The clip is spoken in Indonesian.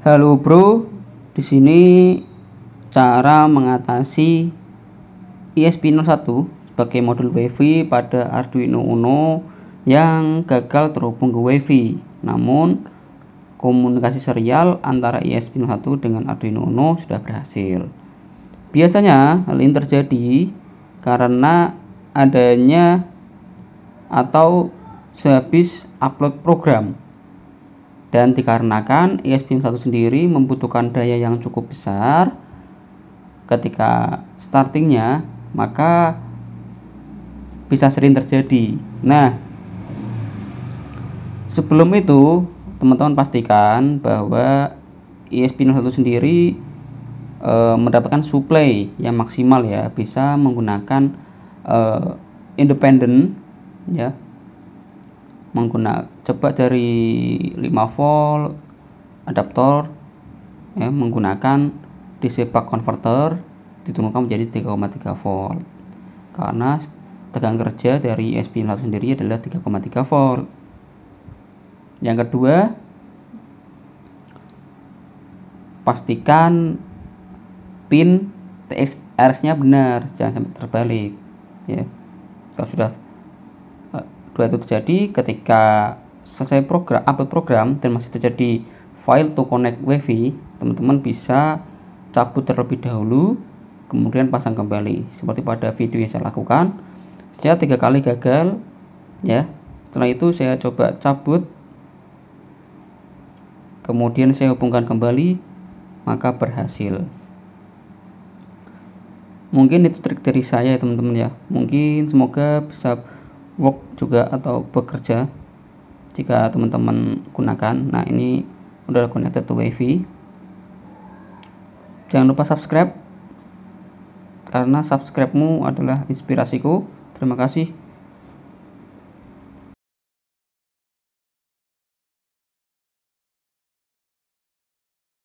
Halo bro, di sini cara mengatasi ESP01 sebagai modul WiFi pada Arduino Uno yang gagal terhubung ke WiFi. Namun komunikasi serial antara ESP01 dengan Arduino Uno sudah berhasil. Biasanya hal ini terjadi karena adanya atau sehabis upload program dan dikarenakan ESPM 1 sendiri membutuhkan daya yang cukup besar ketika startingnya, maka bisa sering terjadi. Nah, sebelum itu teman-teman pastikan bahwa ESP01 sendiri e, mendapatkan supply yang maksimal ya, bisa menggunakan e, independen ya menggunakan cepat dari 5 volt adaptor ya, menggunakan DC buck converter diturunkan menjadi 3,3 volt karena tegang kerja dari SP1 sendiri adalah 3,3 volt yang kedua pastikan pin tx rx nya benar jangan sampai terbalik ya kalau sudah kedua itu terjadi ketika selesai program upload program dan masih terjadi file to connect wifi teman-teman bisa cabut terlebih dahulu kemudian pasang kembali seperti pada video yang saya lakukan saya tiga kali gagal ya setelah itu saya coba cabut kemudian saya hubungkan kembali maka berhasil mungkin itu trik dari saya ya, teman-teman ya mungkin semoga bisa work juga atau bekerja jika teman-teman gunakan nah ini udah connected to wifi jangan lupa subscribe karena subscribe-mu adalah inspirasiku terima kasih